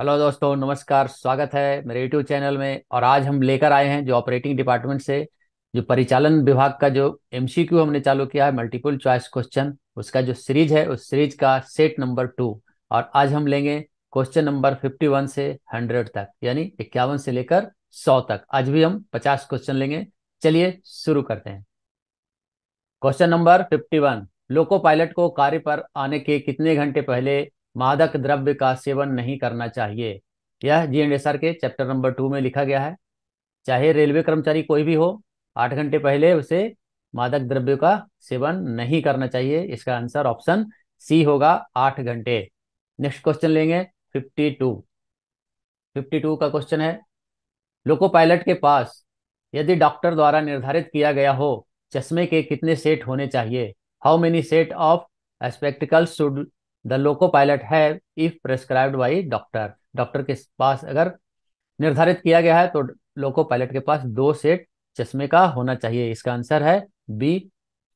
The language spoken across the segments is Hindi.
हेलो दोस्तों नमस्कार स्वागत है मेरे यूट्यूब चैनल में और आज हम लेकर आए हैं जो ऑपरेटिंग डिपार्टमेंट से जो परिचालन विभाग का जो एमसीक्यू हमने चालू किया है मल्टीपल चॉइस क्वेश्चन उसका जो सीरीज है उस सीरीज का सेट नंबर टू और आज हम लेंगे क्वेश्चन नंबर फिफ्टी वन से हंड्रेड तक यानी इक्यावन से लेकर सौ तक आज भी हम पचास क्वेश्चन लेंगे चलिए शुरू करते हैं question number fifty one loco pilot को कार्य पर आने के कितने घंटे पहले मादक द्रव्य का सेवन नहीं करना चाहिए यह जी एंड एस आर के चैप्टर नंबर टू में लिखा गया है चाहे रेलवे कर्मचारी कोई भी हो आठ घंटे पहले उसे मादक द्रव्य का सेवन नहीं करना चाहिए इसका आंसर ऑप्शन सी होगा आठ घंटे नेक्स्ट क्वेश्चन लेंगे फिफ्टी टू फिफ्टी टू का क्वेश्चन है लोको पायलट के पास यदि डॉक्टर द्वारा निर्धारित किया गया हो चश्मे के कितने सेट होने चाहिए how many set of spectacle should the loco pilot have if prescribed by doctor doctor के पास अगर निर्धारित किया गया है तो लोको पायलट के पास दो सेट चश्मे का होना चाहिए इसका आंसर है बी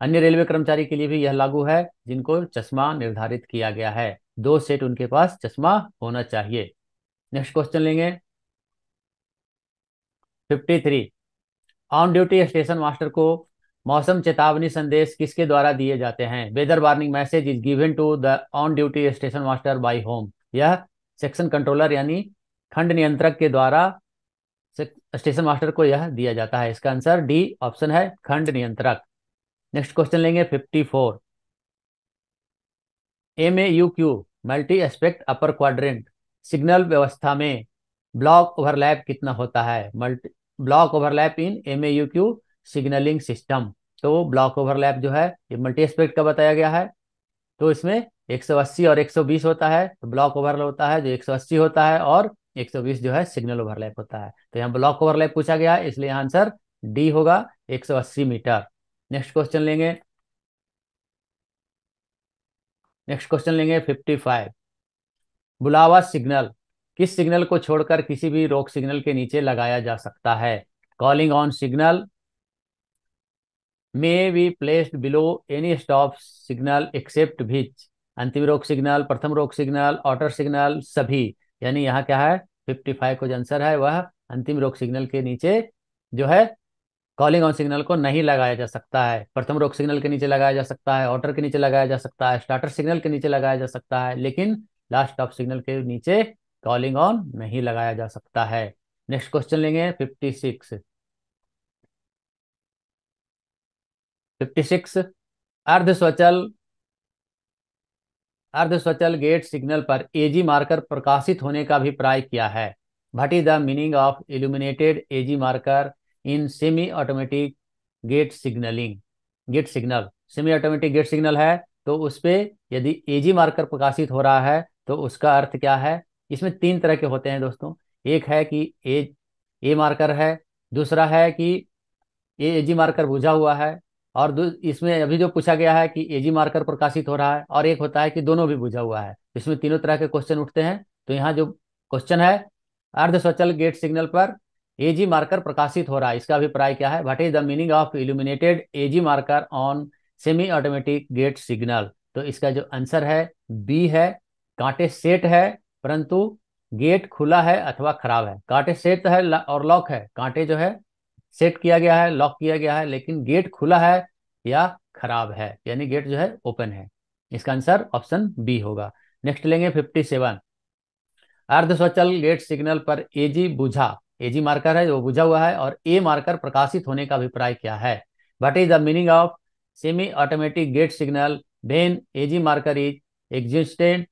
अन्य रेलवे कर्मचारी के लिए भी यह लागू है जिनको चश्मा निर्धारित किया गया है दो सेट उनके पास चश्मा होना चाहिए नेक्स्ट क्वेश्चन लेंगे fifty three on duty station master को मौसम चेतावनी संदेश किसके द्वारा दिए जाते हैं weather warning message is given to the on duty station master by whom यह सेक्शन कंट्रोलर यानी खंड नियंत्रक के द्वारा स्टेशन मास्टर को यह दिया जाता है इसका आंसर डी ऑप्शन है खंड नियंत्रक नेक्स्ट क्वेश्चन लेंगे fifty four M A U Q multi aspect upper quadrant signal व्यवस्था में ब्लॉक ओवरलैप कितना होता है multi block overlap in M A U Q signalling system तो ब्लॉक ओवरलैप जो है ये मल्टी एस्पेक्ट का बताया गया है तो इसमें 180 और 120 होता है तो ब्लॉक ओवरलैप होता है जो 180 होता है और 120 जो है सिग्नल ओवरलैप होता है तो यहाँ ब्लॉक ओवरलैप पूछा गया है इसलिए आंसर डी होगा 180 मीटर नेक्स्ट क्वेश्चन लेंगे नेक्स्ट क्वेश्चन लेंगे 55 बुलावा सिग्नल किस सिग्नल को छोड़कर किसी भी रोक सिग्नल के नीचे लगाया जा सकता है calling on signal may be placed below any stops signal except which అంతిమ రోక్ సిగ్నల్ प्रथమ రోక్ సిగ్నల్ ఆటర్ సిగ్నల్ సభి యాని యహ క్యా హ 55 కో ఆన్సర్ హ వైహ్ అంతిమ రోక్ సిగ్నల్ కే నీచే జో హ కాలింగ్ ఆన్ సిగ్నల్ కో నహీ లగాయా జా సక్తా హ प्रथమ రోక్ సిగ్నల్ కే నీచే లగాయా జా సక్తా హ ఆటర్ కే నీచే లగాయా జా సక్తా హ స్టార్టర్ సిగ్నల్ కే నీచే లగాయా జా సక్తా హ లేకిన్ లాస్ట్ స్టాప్ సిగ్నల్ కే నీచే కాలింగ్ ఆన్ నహీ లగాయా జా సక్తా హ నెక్స్ట్ క్వశ్చన్ లెంగే 56 फिफ्टी सिक्स अर्ध स्वचल अर्ध स्वचल गेट सिग्नल पर एजी मार्कर प्रकाशित होने का भी प्राय किया है what is the meaning of illuminated AG marker in semi automatic gate signalling gate signal semi automatic gate signal है तो उस पर यदि एजी मार्कर प्रकाशित हो रहा है तो उसका अर्थ क्या है इसमें तीन तरह के होते हैं दोस्तों एक है कि ए ए मार्कर है दूसरा है कि ए एजी मार्कर बुझा हुआ है और इसमें अभी जो पूछा गया है कि एजी मार्कर प्रकाशित हो रहा है और एक होता है कि दोनों भी बुझा हुआ है इसमें तीनों तरह के क्वेश्चन उठते हैं तो यहाँ जो क्वेश्चन है अर्ध स्वचल गेट सिग्नल पर एजी मार्कर प्रकाशित हो रहा है इसका अभिप्राय क्या है what is the meaning of illuminated AG marker on semi automatic gate signal तो इसका जो आंसर है बी है कांटे सेट है परंतु गेट खुला है अथवा खराब है कांटे सेट है और लॉक है कांटे जो है सेट किया गया है लॉक किया गया है लेकिन गेट खुला है या खराब है यानी गेट जो है ओपन है इसका आंसर ऑप्शन बी होगा नेक्स्ट लेंगे फिफ्टी सेवन अर्ध स्वचल गेट सिग्नल पर एजी बुझा एजी मार्कर है जो बुझा हुआ है और ए मार्कर प्रकाशित होने का अभिप्राय क्या है what is the meaning of semi automatic gate signal A AG marker is existed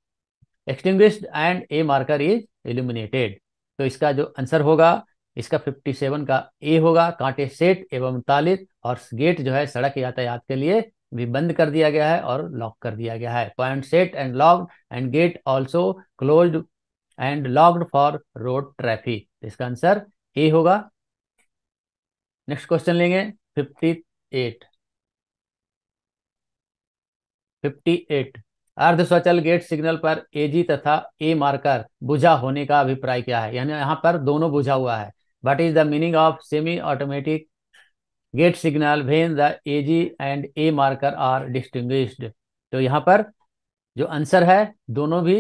extinct and A marker is eliminated तो इसका जो आंसर होगा इसका 57 का ए होगा कांटे सेट एवं तालित और गेट जो है सड़क यातायात के लिए भी बंद कर दिया गया है और लॉक कर दिया गया है point set and lock and gate also close and locked for road traffic इसका आंसर ए होगा नेक्स्ट क्वेश्चन लेंगे फिफ्टी एट फिफ्टी एट अर्ध स्वचल गेट सिग्नल पर एजी तथा ए मार्कर बुझा होने का अभिप्राय क्या है यानी यहाँ पर दोनों बुझा हुआ है What is the meaning of semi-automatic signal when the A G and A marker are distinct तो यहाँ पर जो आंसर है दोनों भी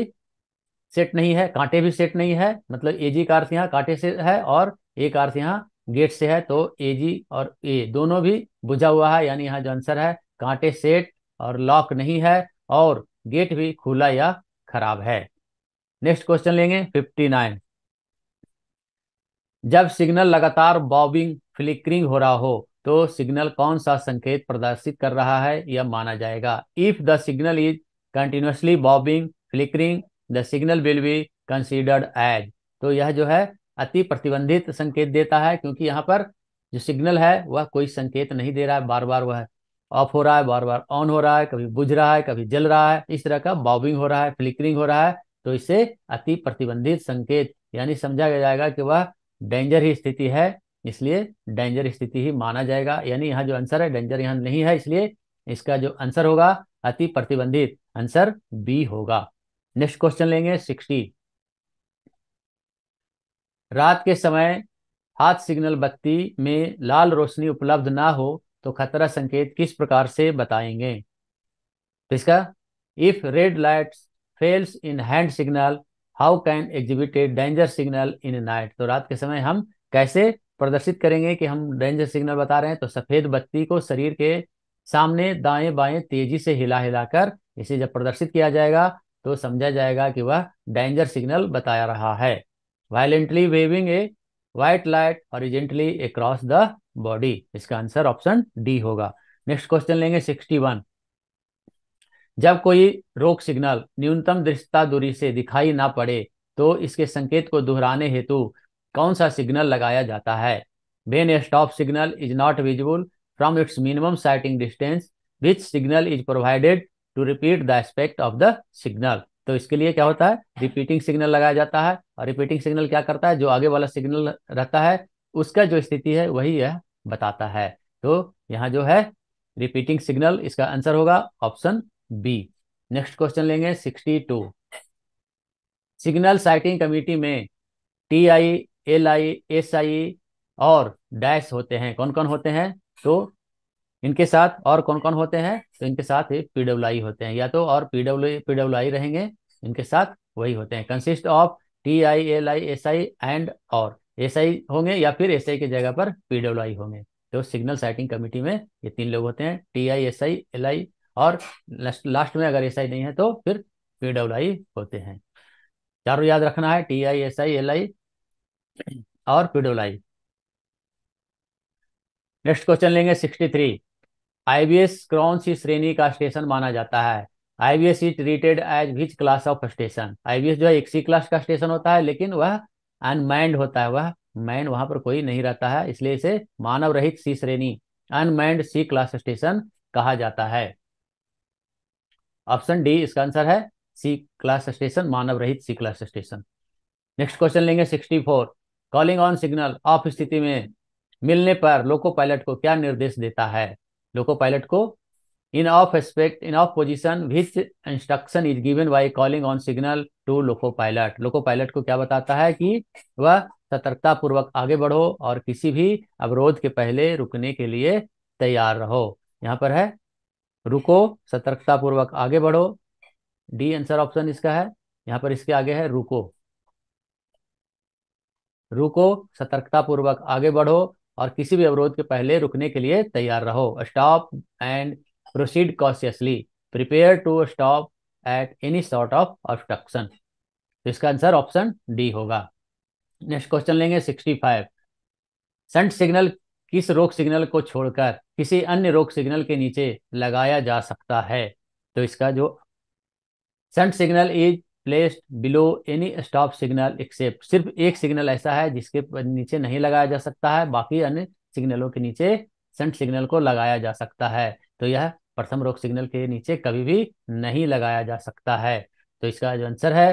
सेट नहीं है कांटे भी सेट नहीं है मतलब ए जी का अर्थ यहाँ कांटे से है और ए का अर्थ यहाँ गेट से है तो ए जी और ए दोनों भी बुझा हुआ है यानी यहाँ जो आंसर है कांटे सेट और लॉक नहीं है और गेट भी खुला या खराब है नेक्स्ट क्वेश्चन लेंगे फिफ्टी नाइन जब सिग्नल लगातार बॉबिंग फ्लिकरिंग हो रहा हो तो सिग्नल कौन सा संकेत प्रदर्शित कर रहा है यह माना जाएगा if the signal is continuously bobbing flickering the signal will be considered as तो यह जो है अति प्रतिबंधित संकेत देता है क्योंकि यहाँ पर जो सिग्नल है वह कोई संकेत नहीं दे रहा है बार बार वह ऑफ हो रहा है बार बार ऑन हो रहा है कभी बुझ रहा है कभी जल रहा है इस तरह का बॉबिंग हो रहा है फ्लिकरिंग हो रहा है तो इसे अति प्रतिबंधित संकेत यानी समझा जाएगा कि वह डेंजर ही स्थिति है इसलिए डेंजर स्थिति ही माना जाएगा यानी यहाँ जो आंसर है डेंजर यहाँ नहीं है इसलिए इसका जो आंसर होगा अति प्रतिबंधित आंसर बी होगा नेक्स्ट क्वेश्चन लेंगे सिक्सटी रात के समय हाथ सिग्नल बत्ती में लाल रोशनी उपलब्ध ना हो तो खतरा संकेत किस प्रकार से बताएंगे तो इसका if red light fails in hand signal how can exhibit a danger signal in night तो रात के समय हम कैसे प्रदर्शित करेंगे कि हम डेंजर सिग्नल बता रहे हैं तो सफेद बत्ती को शरीर के सामने दाएं बाएं तेजी से हिला हिलाकर इसे जब प्रदर्शित किया जाएगा तो समझा जाएगा कि वह डेंजर सिग्नल बताया रहा है violently waving a white light horizontally across the body इसका आंसर ऑप्शन डी होगा नेक्स्ट क्वेश्चन लेंगे सिक्सटी वन जब कोई रोक सिग्नल न्यूनतम दृष्टता दूरी से दिखाई ना पड़े तो इसके संकेत को दोहराने हेतु कौन सा सिग्नल लगाया जाता है when a stop signal is not visible from its minimum sighting distance which signal is provided to repeat the aspect of the signal तो इसके लिए क्या होता है रिपीटिंग सिग्नल लगाया जाता है और रिपीटिंग सिग्नल क्या करता है जो आगे वाला सिग्नल रहता है उसका जो स्थिति है वही यह बताता है तो यहाँ जो है रिपीटिंग सिग्नल इसका आंसर होगा ऑप्शन बी नेक्स्ट क्वेश्चन लेंगे sixty two signal sighting committee में T I L I S I और डैश होते हैं कौन कौन होते हैं तो इनके साथ और कौन कौन होते हैं तो इनके साथ ही पी डब्ल्यू आई होते हैं या तो और P W P W I रहेंगे इनके साथ वही होते हैं consist of T I L I S I and और एस आई होंगे या फिर एस आई की जगह पर पी डब्ल्यू आई होंगे तो सिग्नल साइटिंग कमेटी में ये तीन लोग होते हैं T I S I L I और लास्ट में अगर एस आई नहीं है तो फिर पी डब्ल्यू आई होते हैं चारों याद रखना है T I S I L I और P W I next question लेंगे सिक्सटी थ्री आईबीएस कौन सी श्रेणी का स्टेशन माना जाता है IBS is treated as which class of station I B S जो है एक सी क्लास का स्टेशन होता है लेकिन वह अनमैंड होता है वह मैन वहां पर कोई नहीं रहता है इसलिए इसे मानव रहित सी श्रेणी अनमैंड सी क्लास स्टेशन कहा जाता है ऑप्शन डी इसका आंसर है सी क्लास स्टेशन मानव रहित C class station next question लेंगे sixty four calling on signal off स्थिति में मिलने पर लोको पायलट को क्या निर्देश देता है लोको पायलट को in off aspect in off position which instruction is given by calling on signal to loco pilot loco pilot को क्या बताता है कि वह सतर्कता पूर्वक आगे बढ़ो और किसी भी अवरोध के पहले रुकने के लिए तैयार रहो यहाँ पर है रुको सतर्कतापूर्वक आगे बढ़ो डी आंसर ऑप्शन इसका है यहां पर इसके आगे है रुको रुको सतर्कतापूर्वक आगे बढ़ो और किसी भी अवरोध के पहले रुकने के लिए तैयार रहो stop and proceed cautiously prepare to stop at any sort of obstruction इसका आंसर ऑप्शन डी होगा नेक्स्ट क्वेश्चन लेंगे सिक्सटी फाइव सेंट सिग्नल किस रोक सिग्नल को छोड़कर किसी अन्य रोक सिग्नल के नीचे लगाया जा सकता है तो इसका जो shunt signal is placed below any stop signal except सिर्फ एक सिग्नल ऐसा है जिसके नीचे नहीं लगाया जा सकता है बाकी अन्य सिग्नलों के नीचे सेंट सिग्नल को लगाया जा सकता है तो यह प्रथम रोक सिग्नल के नीचे कभी भी नहीं लगाया जा सकता है तो इसका जो आंसर है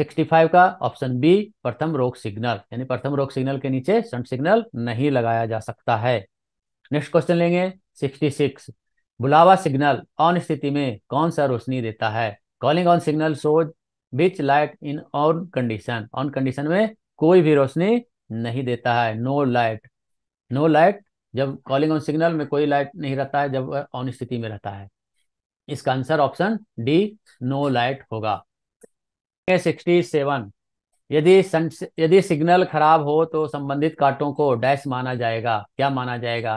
65 का ऑप्शन बी प्रथम रोग सिग्नल यानी प्रथम रोग सिग्नल के नीचे संट सिग्नल नहीं लगाया जा सकता है नेक्स्ट क्वेश्चन लेंगे 66 बुलावा सिग्नल ऑन स्थिति में कौन सा रोशनी देता है calling on signal shows which light in on condition on condition में कोई भी रोशनी नहीं देता है नो लाइट नो लाइट जब कॉलिंग ऑन सिग्नल में कोई लाइट नहीं रहता है जब ऑन स्थिति में रहता है इसका answer option D no light होगा सिक्सटी सेवन यदि यदि सिग्नल खराब हो तो संबंधित कार्टों को डैश माना जाएगा क्या माना जाएगा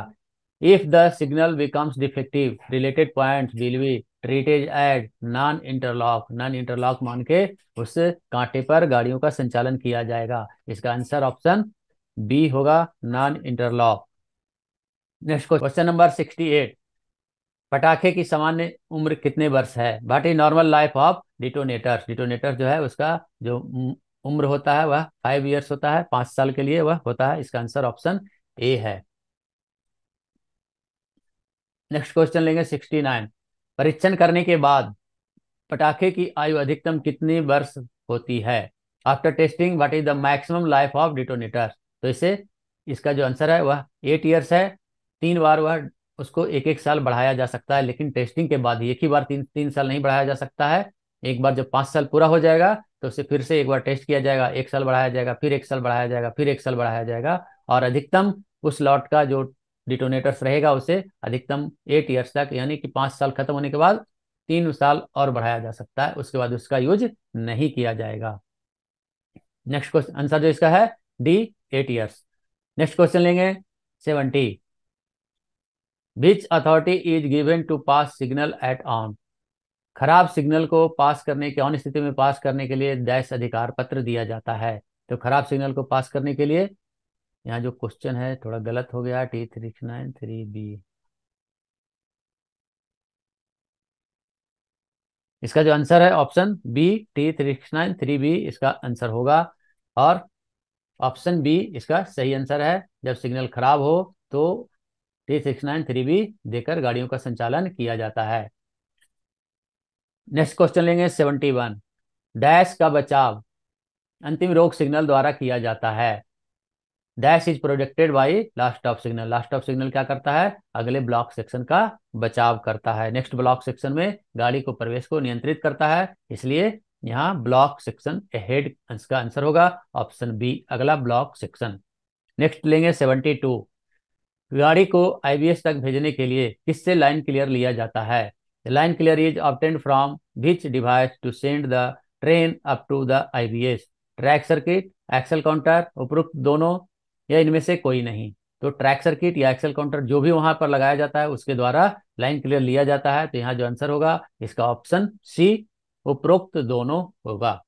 if the signal becomes defective related point will be treated as एड नॉन इंटरलॉक नॉन इंटरलॉक मान के उस कांटे पर गाड़ियों का संचालन किया जाएगा इसका आंसर ऑप्शन बी होगा non interlock next question number sixty eight पटाखे की सामान्य उम्र कितने वर्ष है what is normal life of detonators detonator जो है उसका जो उम्र होता है वह फाइव ईयर्स होता है पांच साल के लिए वह होता है इसका आंसर ऑप्शन ए है नेक्स्ट क्वेश्चन लेंगे सिक्सटी नाइन परीक्षण करने के बाद पटाखे की आयु अधिकतम कितने वर्ष होती है after testing what is the maximum life of detonator तो इसे इसका जो आंसर है वह एट ईयर्स है तीन बार वह उसको एक एक साल बढ़ाया जा सकता है लेकिन टेस्टिंग के बाद एक ही बार तीन तीन साल नहीं बढ़ाया जा सकता है एक बार जब पाँच साल पूरा हो जाएगा तो उसे फिर से एक बार टेस्ट किया जाएगा एक साल बढ़ाया जाएगा फिर एक साल बढ़ाया जाएगा फिर एक साल बढ़ाया जाएगा और अधिकतम उस लॉट का जो डिटोनेटर्स रहेगा उसे अधिकतम एट ईयर्स तक यानी कि पाँच साल खत्म होने के बाद तीन साल और बढ़ाया जा सकता है उसके बाद उसका यूज नहीं किया जाएगा नेक्स्ट क्वेश्चन आंसर जो इसका है D eight years next question लेंगे seventy which authority is given to pass signal at on खराब सिग्नल को पास करने के ऑन स्थिति में पास करने के लिए दैश अधिकार पत्र दिया जाता है तो खराब सिग्नल को पास करने के लिए यहाँ जो क्वेश्चन है थोड़ा गलत हो गया T three nine three B इसका जो आंसर है option B T three nine three B इसका आंसर होगा और ऑप्शन बी इसका सही आंसर है जब सिग्नल खराब हो तो टी सिक्स नाइन थ्री भी देकर गाड़ियों का संचालन किया जाता है नेक्स्ट क्वेश्चन लेंगे सेवेंटी वन डैश का बचाव अंतिम रोग सिग्नल द्वारा किया जाता है dash is projected by last of signal last of signal क्या करता है अगले ब्लॉक सेक्शन का बचाव करता है नेक्स्ट ब्लॉक सेक्शन में गाड़ी को प्रवेश को नियंत्रित करता है इसलिए यहाँ ब्लॉक सेक्शन हेड इसका आंसर होगा ऑप्शन बी अगला ब्लॉक सेक्शन नेक्स्ट लेंगे सेवेंटी टू गाड़ी को आई तक भेजने के लिए किससे लाइन क्लियर लिया जाता है line clear is obtained from which device to send the train up to the S track circuit axle counter उपरोक्त दोनों या इनमें से कोई नहीं तो ट्रैक सर्किट या एक्सल काउंटर जो भी वहां पर लगाया जाता है उसके द्वारा लाइन क्लियर लिया जाता है तो यहाँ जो आंसर होगा इसका ऑप्शन सी उपरोक्त दोनों होगा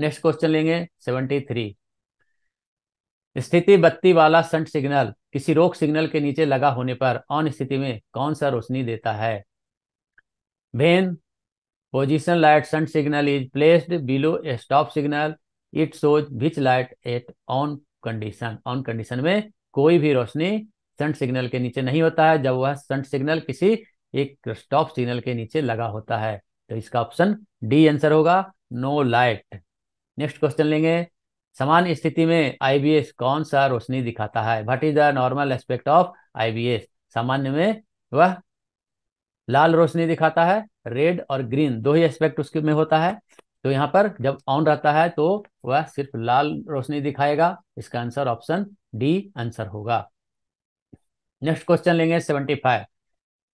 नेक्स्ट क्वेश्चन लेंगे सेवेंटी थ्री स्थिति बत्ती वाला संट सिग्नल किसी रोक सिग्नल के नीचे लगा होने पर ऑन स्थिति में कौन सा रोशनी देता है when position light shunt signal is placed below a stop signal it shows which light at on condition on condition में कोई भी रोशनी संट सिग्नल के नीचे नहीं होता है जब वह संट सिग्नल किसी एक स्टॉप सिग्नल के नीचे लगा होता है तो इसका ऑप्शन डी आंसर होगा नो लाइट नेक्स्ट क्वेश्चन लेंगे सामान्य स्थिति में आईबीएस कौन सा रोशनी दिखाता है what is the normal aspect of I सामान्य में वह लाल रोशनी दिखाता है रेड और ग्रीन दो ही एस्पेक्ट उसके में होता है तो यहाँ पर जब ऑन रहता है तो वह सिर्फ लाल रोशनी दिखाएगा इसका आंसर ऑप्शन डी आंसर होगा नेक्स्ट क्वेश्चन लेंगे सेवेंटी फाइव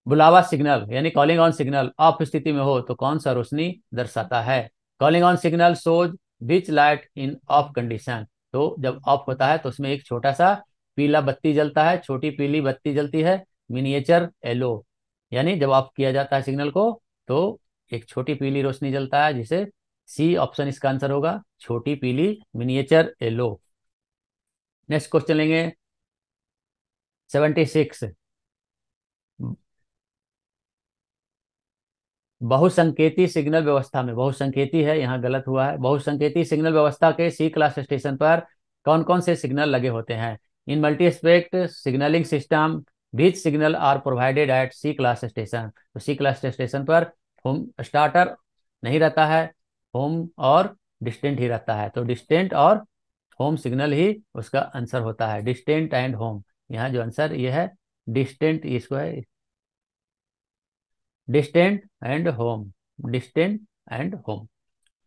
बुलावा सिग्नल यानी कॉलिंग ऑन सिग्नल ऑफ स्थिति में हो तो कौन सा रोशनी दर्शाता है calling on signal shows which light in off condition तो जब ऑफ होता है तो उसमें एक छोटा सा पीला बत्ती जलता है छोटी पीली बत्ती जलती है मिनिएचर एलो यानी जब ऑफ किया जाता है सिग्नल को तो एक छोटी पीली रोशनी जलता है जिसे सी ऑप्शन इसका आंसर होगा छोटी पीली मिनिएचर एलो नेक्स्ट क्वेश्चन लेंगे सेवेंटी सिक्स बहुसंकेती सिग्नल व्यवस्था में बहुसंकेती है यहाँ गलत हुआ है बहुसंकेती सिग्नल व्यवस्था के सी क्लास स्टेशन पर कौन कौन से सिग्नल लगे होते हैं in multi aspect signalling system which signal are provided at C class station तो सी क्लास स्टेशन पर होम स्टार्टर नहीं रहता है होम और डिस्टेंट ही रहता है तो डिस्टेंट और होम सिग्नल ही उसका आंसर होता है डिस्टेंट एंड होम यहाँ जो आंसर ये है डिस्टेंट इसको है distant and home distant and home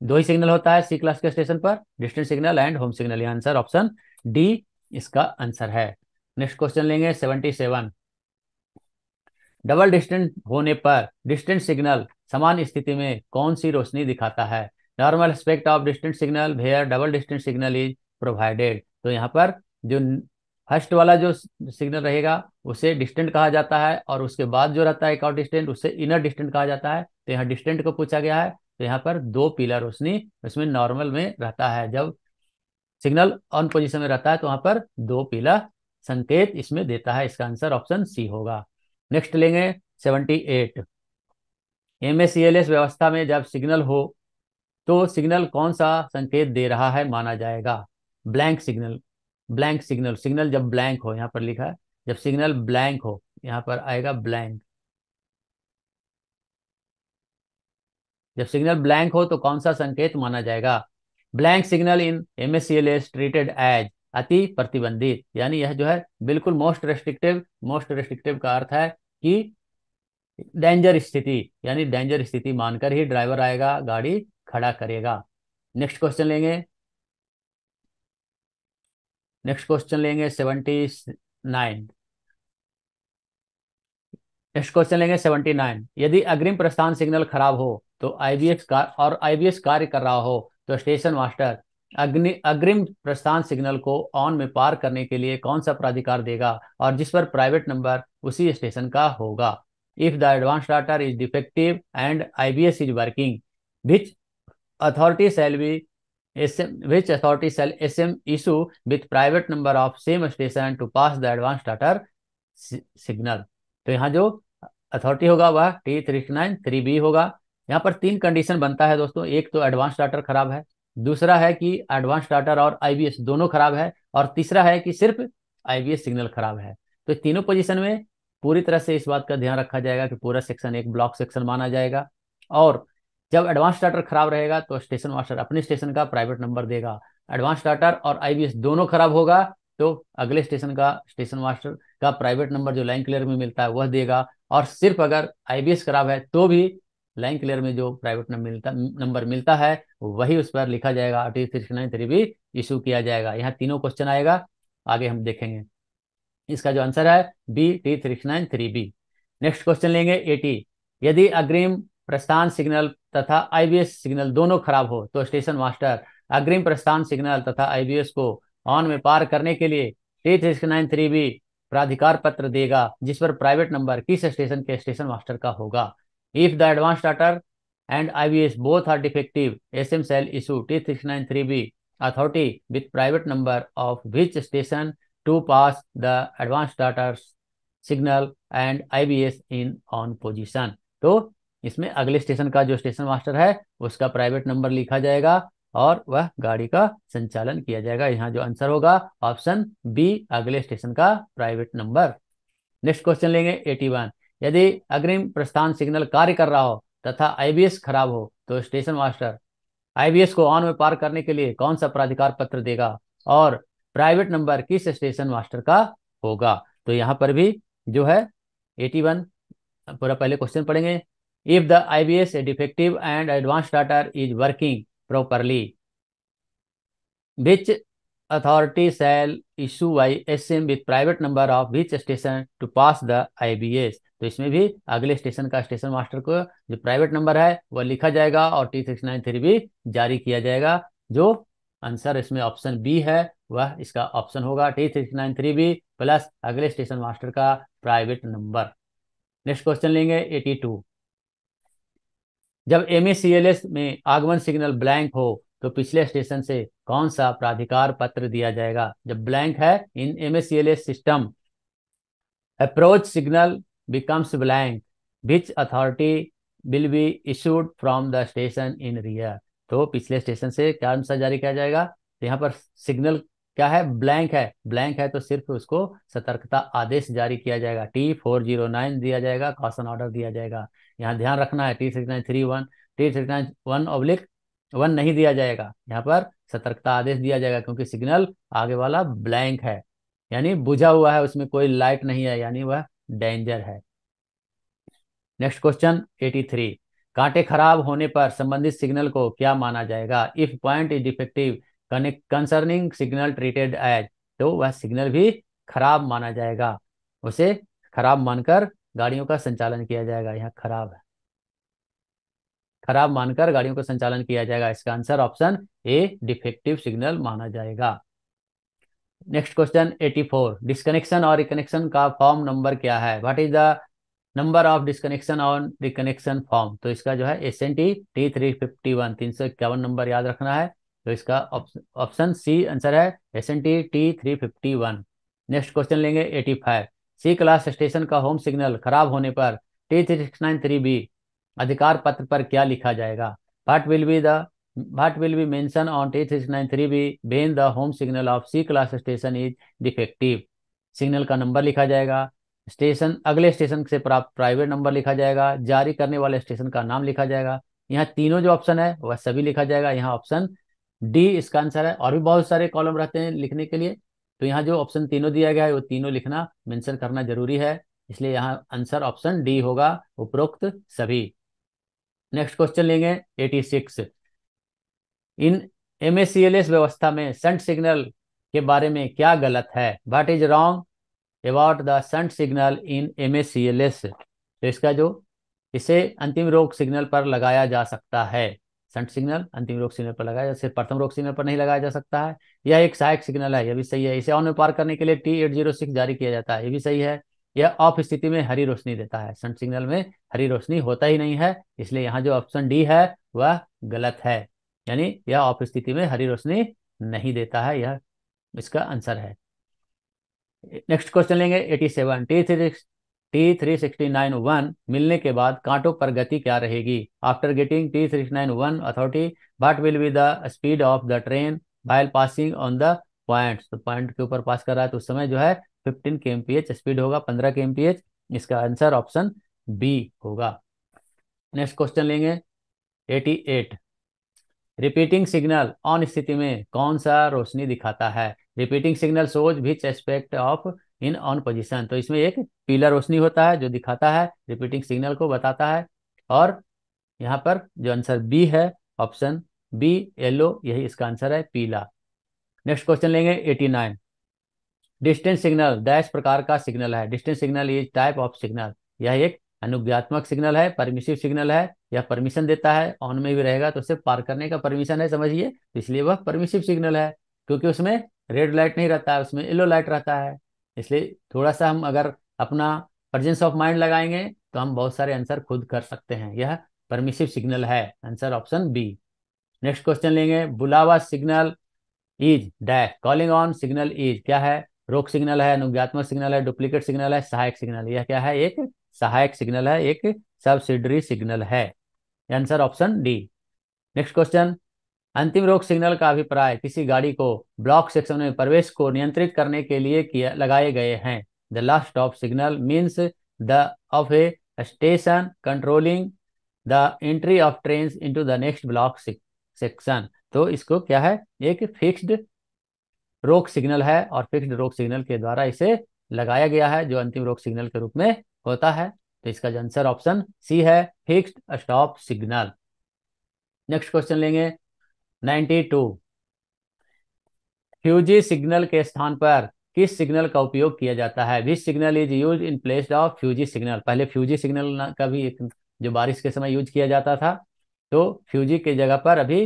दो ही सिग्नल होता है सी क्लास के स्टेशन पर distant signal and home signal answer option D इसका आंसर है नेक्स्ट क्वेश्चन लेंगे सेवेंटी सेवन डबल डिस्टेंट होने पर डिस्टेंट सिग्नल समान स्थिति में कौन सी रोशनी दिखाता है normal aspect of distant signal where double distant signal is provided तो यहाँ पर जो फर्स्ट वाला जो सिग्नल रहेगा उसे डिस्टेंट कहा जाता है और उसके बाद जो रहता है एक और डिस्टेंट उसे इनर डिस्टेंट कहा जाता है तो यहाँ डिस्टेंट को पूछा गया है तो यहाँ पर दो पिलर रोशनी उसमें नॉर्मल में रहता है जब सिग्नल ऑन पोजिशन में रहता है तो वहाँ पर दो पिलर संकेत इसमें देता है इसका आंसर ऑप्शन सी होगा नेक्स्ट लेंगे सेवेंटी एट एम व्यवस्था में जब सिग्नल हो तो सिग्नल कौन सा संकेत दे रहा है माना जाएगा blank signal blank signal signal जब ब्लैंक हो यहाँ पर लिखा है जब सिग्नल ब्लैंक हो यहाँ पर आएगा ब्लैंक जब सिग्नल ब्लैंक हो तो कौन सा संकेत माना जाएगा blank signal in M S treated as अति प्रतिबंधित यानी यह जो है बिल्कुल मोस्ट रेस्ट्रिक्टिव मोस्ट रेस्ट्रिक्टिव का अर्थ है कि डेंजर स्थिति यानी डेंजर स्थिति मानकर ही ड्राइवर आएगा गाड़ी खड़ा करेगा नेक्स्ट क्वेश्चन लेंगे नेक्स्ट क्वेश्चन लेंगे सेवेंटी नाइन नेक्स्ट क्वेश्चन लेंगे सेवेंटी नाइन यदि अग्रिम प्रस्थान सिग्नल खराब हो तो आईबीएस कार और आईबीएस कार्य कर रहा हो तो स्टेशन मास्टर अग्नि अग्रिम प्रस्थान सिग्नल को ऑन में पार करने के लिए कौन सा प्राधिकार देगा और जिस पर प्राइवेट नंबर उसी स्टेशन का होगा इफ द एडवांस डाटर is defective and I is working which authority shall be SM, which authority shall SM issue with private number of same station to pass the advanced starter signal? तो यहाँ जो अथॉरिटी होगा वह T three nine three B होगा यहाँ पर तीन कंडीशन बनता है दोस्तों एक तो एडवांस स्टार्टर खराब है दूसरा है कि एडवांस स्टार्टर और एस दोनों खराब है और तीसरा है कि सिर्फ एस सिग्नल खराब है तो तीनों पोजीशन में पूरी तरह से इस बात का ध्यान रखा जाएगा कि पूरा सेक्शन एक ब्लॉक सेक्शन माना जाएगा और जब एडवांस डाटर खराब रहेगा तो स्टेशन मास्टर अपने स्टेशन का प्राइवेट नंबर देगा एडवांस डाटर और आईबीएस दोनों खराब होगा तो अगले स्टेशन का स्टेशन मास्टर का प्राइवेट नंबर जो लाइन क्लियर में मिलता है वह देगा और सिर्फ अगर आईबीएस खराब है तो भी लाइन क्लियर में जो प्राइवेट नंबर मिलता नंबर मिलता है वही उस पर लिखा जाएगा three six nine three B issue किया जाएगा यहाँ तीनों क्वेश्चन आएगा आगे हम देखेंगे इसका जो आंसर है B T three nine three B next question लेंगे एटी यदि अग्रिम प्रस्थान सिग्नल तथा आईबीएस सिग्नल दोनों खराब हो तो स्टेशन मास्टर अग्रिम प्रस्थान सिग्नल तथा आईबीएस को ऑन में पार करने के लिए T three nine three B प्राधिकार पत्र देगा जिस पर प्राइवेट नंबर किस स्टेशन के स्टेशन मास्टर का होगा if the advance daughter and IBS both are defective SM shall issue T six nine three B authority with private number of which station to pass the advance daughter signal and IBS in on position तो इसमें अगले स्टेशन का जो स्टेशन मास्टर है उसका प्राइवेट नंबर लिखा जाएगा और वह गाड़ी का संचालन किया जाएगा यहाँ जो आंसर होगा ऑप्शन बी अगले स्टेशन का प्राइवेट नंबर नेक्स्ट क्वेश्चन लेंगे एटी वन यदि अग्रिम प्रस्थान सिग्नल कार्य कर रहा हो तथा आईबीएस खराब हो तो स्टेशन मास्टर आईबीएस को ऑन में पार करने के लिए कौन सा प्राधिकार पत्र देगा और प्राइवेट नंबर किस स्टेशन मास्टर का होगा तो यहाँ पर भी जो है एटी वन पूरा पहले क्वेश्चन पढ़ेंगे if the IBS defective and advanced starter is working properly, which authority shall issue ISM with private number of which station to pass the IBS? तो इसमें भी अगले स्टेशन का स्टेशन मास्टर को जो प्राइवेट नंबर है वह लिखा जाएगा और टी सिक्स नाइन थ्री भी जारी किया जाएगा जो आंसर इसमें ऑप्शन बी है वह इसका ऑप्शन होगा T six nine three B plus अगले स्टेशन मास्टर का प्राइवेट नंबर नेक्स्ट क्वेश्चन लेंगे एटी टू जब एम में आगमन सिग्नल ब्लैंक हो तो पिछले स्टेशन से कौन सा प्राधिकार पत्र दिया जाएगा जब ब्लैंक है in M system approach signal becomes blank which authority will be issued from the station in rear तो पिछले स्टेशन से क्या आंसर जारी किया जाएगा तो यहाँ पर सिग्नल क्या है ब्लैंक है ब्लैंक है तो सिर्फ उसको सतर्कता आदेश जारी किया जाएगा टी फोर जीरो नाइन दिया जाएगा कॉशन ऑर्डर दिया जाएगा यहाँ ध्यान रखना है T sixty nine three one T sixty nine one oblique one नहीं दिया जाएगा यहाँ पर सतर्कता आदेश दिया जाएगा क्योंकि सिग्नल आगे वाला ब्लैंक है यानी बुझा हुआ है उसमें कोई लाइट नहीं है यानी वह डेंजर है नेक्स्ट क्वेश्चन एटी थ्री कांटे खराब होने पर संबंधित सिग्नल को क्या माना जाएगा if point is defective connect concerning signal treated as तो वह सिग्नल भी खराब माना जाएगा उसे खराब मानकर गाड़ियों का संचालन किया जाएगा यहाँ खराब है खराब मानकर गाड़ियों का संचालन किया जाएगा इसका answer option A defective signal माना जाएगा नेक्स्ट क्वेश्चन 84 डिस्कनेक्शन और रिकनेक्शन का फॉर्म नंबर क्या है what is the number of disconnection और रिकनेक्शन फॉर्म तो इसका जो है S N T T three fifty one तीन सौ इक्यावन नंबर याद रखना है तो इसका ऑप्शन सी आंसर है S N T T three fifty one next question लेंगे eighty five C class station का होम सिग्नल खराब होने पर T three six nine three B अधिकार पत्र पर क्या लिखा जाएगा what will be the T three six nine three B when the home signal of C class station is defective signal का नंबर लिखा जाएगा स्टेशन अगले स्टेशन से प्राप्त प्राइवेट नंबर लिखा जाएगा जारी करने वाले स्टेशन का नाम लिखा जाएगा यहाँ तीनों जो ऑप्शन है वह सभी लिखा जाएगा यहाँ ऑप्शन डी इसका आंसर है और भी बहुत सारे कॉलम रहते हैं लिखने के लिए तो यहाँ जो ऑप्शन तीनों दिया गया है वो तीनों लिखना मेंशन करना जरूरी है इसलिए यहाँ आंसर ऑप्शन डी होगा उपरोक्त सभी नेक्स्ट क्वेश्चन लेंगे एटी सिक्स इन एम व्यवस्था में संट सिग्नल के बारे में क्या गलत है what is wrong about the shunt signal in M तो इसका जो इसे अंतिम रोग सिग्नल पर लगाया जा सकता है संट सिग्नल अंतिम रोक सिग्नल पर लगाया जाए प्रथम रोक सिग्नल पर नहीं लगाया जा सकता है यह एक सहायक सिग्नल है यह भी सही है इसे ऑन में पार करने के लिए टी एट जीरो सिक्स जारी किया जाता है यह भी सही है यह ऑफ स्थिति में हरी रोशनी देता है संट सिग्नल में हरी रोशनी होता ही नहीं है इसलिए यहाँ जो ऑप्शन डी है वह गलत है यानी यह ऑफ स्थिति में हरी रोशनी नहीं देता है यह इसका आंसर है नेक्स्ट क्वेश्चन लेंगे eighty seven T three T three sixty nine one मिलने के बाद कांटों पर गति क्या रहेगी after getting T three nine one authority what will be the speed of the train while passing on the point तो पॉइंट के ऊपर पास कर रहा है तो उस समय जो है फिफ्टीन के एम स्पीड होगा पंद्रह के एम इसका आंसर ऑप्शन बी होगा नेक्स्ट क्वेश्चन लेंगे eighty eight repeating signal on स्थिति में कौन सा रोशनी दिखाता है repeating signal shows which aspect of in on position तो इसमें एक पीला रोशनी होता है जो दिखाता है रिपीटिंग सिग्नल को बताता है और यहाँ पर जो आंसर बी है ऑप्शन बी येलो यही इसका आंसर है पीला नेक्स्ट क्वेश्चन लेंगे eighty nine distance signal dash प्रकार का सिग्नल है distance signal is type of signal यह एक अनुज्ञात्मक सिग्नल है परमिशिव सिग्नल है यह परमिशन देता है ऑन में भी रहेगा तो उसे पार करने का परमिशन है समझिए इसलिए वह परमिशिव सिग्नल है क्योंकि उसमें रेड लाइट नहीं रहता है उसमें येलो लाइट रहता है इसलिए थोड़ा सा हम अगर अपना प्रजेंस ऑफ माइंड लगाएंगे तो हम बहुत सारे आंसर खुद कर सकते हैं यह परमिशिव सिग्नल है answer option B next question लेंगे बुलावा signal is dash calling on signal is क्या है रोक सिग्नल है अनुज्ञात्मक सिग्नल है डुप्लीकेट सिग्नल है सहायक सिग्नल यह क्या है एक सहायक सिग्नल है एक सब्सिडरी सिग्नल है answer option D next question अंतिम रोक सिग्नल का अभिप्राय किसी गाड़ी को ब्लॉक सेक्शन में प्रवेश को नियंत्रित करने के लिए किया लगाए गए हैं the last stop signal means the off a station controlling the entry of train into the next block section तो इसको क्या है एक फिक्स्ड रोक सिग्नल है और फिक्स्ड रोक सिग्नल के द्वारा इसे लगाया गया है जो अंतिम रोक सिग्नल के रूप में होता है तो इसका आंसर ऑप्शन सी है fixed stop signal next question लेंगे नाइन्टी टू फ्यूजी सिग्नल के स्थान पर किस सिग्नल का उपयोग किया जाता है which signal is use in place of fusee signal पहले फ्यूजी सिग्नल का भी एक जो बारिश के समय यूज किया जाता था तो फ्यूजी के जगह पर अभी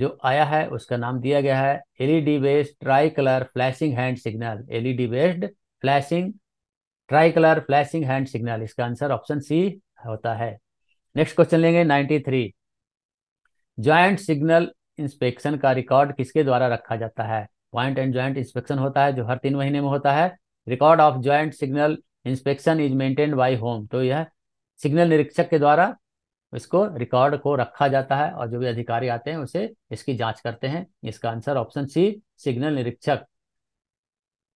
जो आया है उसका नाम दिया गया है LED based tri colour flashing hand signal LED based flashing tri colour flashing hand signal इसका आंसर ऑप्शन सी होता है नेक्स्ट क्वेश्चन लेंगे 93 थ्री ज्वाइंट सिग्नल इंस्पेक्शन का रिकॉर्ड किसके द्वारा रखा जाता है पॉइंट एंड ज्वाइंट इंस्पेक्शन होता है जो हर तीन महीने में होता है record of joint signal inspection is maintain by whom तो यह सिग्नल निरीक्षक के द्वारा इसको रिकॉर्ड को रखा जाता है और जो भी अधिकारी आते हैं उसे इसकी जांच करते हैं इसका आंसर ऑप्शन सी सिग्नल निरीक्षक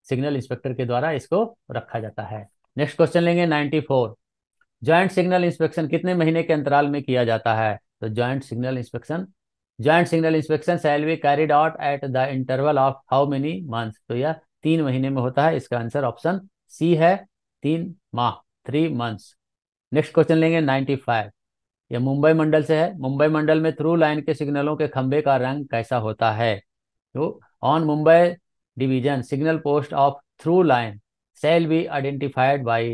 सिग्नल इंस्पेक्टर के द्वारा इसको रखा जाता है नेक्स्ट क्वेश्चन लेंगे 94 ज्वाइंट सिग्नल इंस्पेक्शन कितने महीने के अंतराल में किया जाता है तो joint signal inspection joint signal inspection shall be carried out at the interval of how many month तो यह तीन महीने में होता है इसका आंसर ऑप्शन सी है तीन माह थ्री मंथ्स नेक्स्ट क्वेश्चन लेंगे नाइन्टी फाइव यह मुंबई मंडल से है मुंबई मंडल में थ्रू लाइन के सिग्नलों के खंभे का रंग कैसा होता है तो on Mumbai division signal post of through line shall be identified by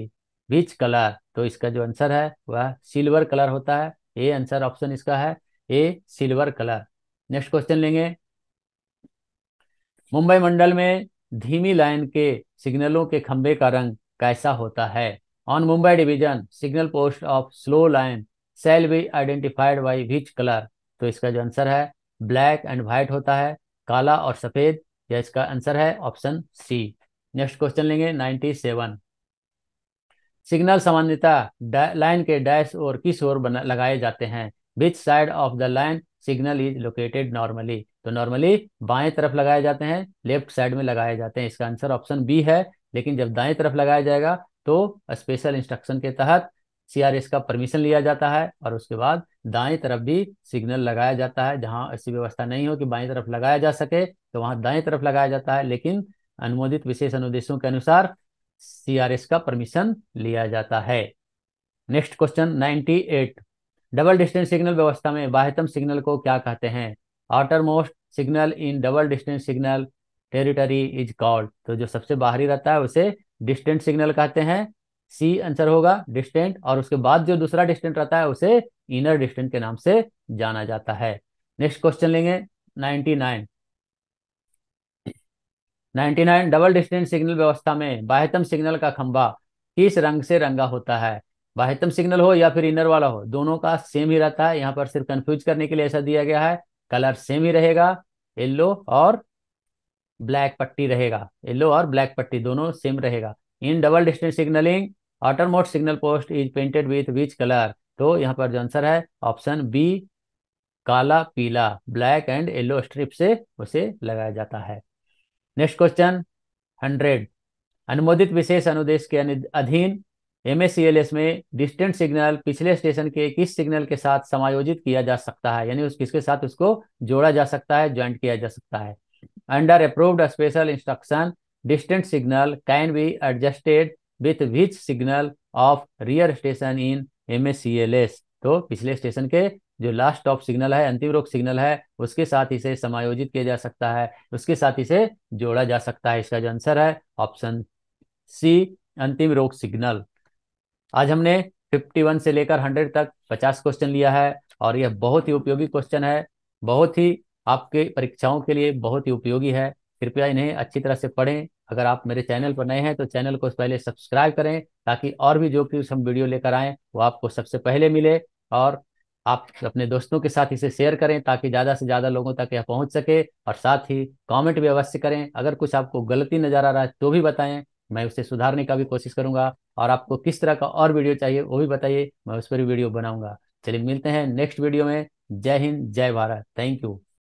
which colour तो इसका जो आंसर है वह सिल्वर कलर होता है ये आंसर ऑप्शन इसका है a silver colour next question लेंगे मुंबई मंडल में धीमी लाइन के सिग्नलों के खंभे का रंग कैसा होता है on Mumbai division signal post of slow line shall be identified by which colour तो इसका जो आंसर है ब्लैक एंड व्हाइट होता है काला और सफेद यह इसका आंसर है ऑप्शन सी नेक्स्ट क्वेश्चन लेंगे नाइन्टी सेवन सिग्नल सामान्यता लाइन के डैश और किस ओर लगाए जाते हैं which side of the line signal is located normally तो नॉर्मली बाएं तरफ लगाए जाते हैं लेफ्ट साइड में लगाए जाते हैं इसका आंसर ऑप्शन बी है लेकिन जब दाएं तरफ लगाया जाएगा तो स्पेशल इंस्ट्रक्शन के तहत सीआरएस का परमिशन लिया जाता है और उसके बाद दाएं तरफ भी सिग्नल लगाया जाता है जहां ऐसी व्यवस्था नहीं हो कि बाएं तरफ लगाया जा सके तो वहां दाएं तरफ लगाया जाता है लेकिन अनुमोदित विशेष अनुदेशों के अनुसार सीआरएस का परमिशन लिया जाता है next question at double distance signal व्यवस्था में बाह्यतम सिग्नल को क्या कहते हैं outermost signal in double distance signal territory is called तो जो सबसे बाहरी रहता है उसे डिस्टेंट सिग्नल कहते हैं सी आंसर होगा डिस्टेंट और उसके बाद जो दूसरा डिस्टेंट रहता है उसे इनर डिस्टेंट के नाम से जाना जाता है नेक्स्ट क्वेश्चन लेंगे ninety nine ninety nine double distant signal व्यवस्था में बाह्यतम सिग्नल का खंबा किस रंग से रंगा होता है बाह्यतम सिग्नल हो या फिर इनर वाला हो दोनों का सेम ही रहता है यहाँ पर सिर्फ कंफ्यूज करने के लिए ऐसा दिया गया है कलर सेम ही रहेगा येल्लो और ब्लैक पट्टी रहेगा येल्लो और ब्लैक पट्टी दोनों सेम रहेगा in double distance signalling outermost signal post is painted with which colour तो यहाँ पर जो आंसर है ऑप्शन बी काला पीला ब्लैक एंड येलो स्ट्रिप से उसे लगाया जाता है नेक्स्ट क्वेश्चन हंड्रेड अनुमोदित विशेष अनुदेश के अधीन एम में डिस्टेंट सिग्नल पिछले स्टेशन के किस सिग्नल के साथ समायोजित किया जा सकता है यानी उस किसके साथ उसको जोड़ा जा सकता है ज्वाइंट किया जा सकता है under approved special instruction distant signal can be adjusted with which signal of rear station in M तो पिछले स्टेशन के जो लास्ट स्टॉप सिग्नल है अंतिम रोक सिग्नल है उसके साथ इसे समायोजित किया जा सकता है उसके साथ इसे जोड़ा जा सकता है इसका जो आंसर है ऑप्शन सी अंतिम रोक सिग्नल आज हमने 51 से लेकर 100 तक 50 क्वेश्चन लिया है और यह बहुत ही उपयोगी क्वेश्चन है बहुत ही आपके परीक्षाओं के लिए बहुत ही उपयोगी है कृपया इन्हें अच्छी तरह से पढ़ें अगर आप मेरे चैनल पर नए हैं तो चैनल को पहले सब्सक्राइब करें ताकि और भी जो कि हम वीडियो लेकर आएँ वो आपको सबसे पहले मिले और आप अपने दोस्तों के साथ इसे शेयर करें ताकि ज़्यादा से ज़्यादा लोगों तक यह पहुंच सके और साथ ही कमेंट भी अवश्य करें अगर कुछ आपको गलती नज़र आ रहा है तो भी बताएं मैं उसे सुधारने का भी कोशिश करूंगा और आपको किस तरह का और वीडियो चाहिए वो भी बताइए मैं उस पर भी वीडियो बनाऊंगा चलिए मिलते हैं नेक्स्ट वीडियो में जय हिंद जय भारत थैंक यू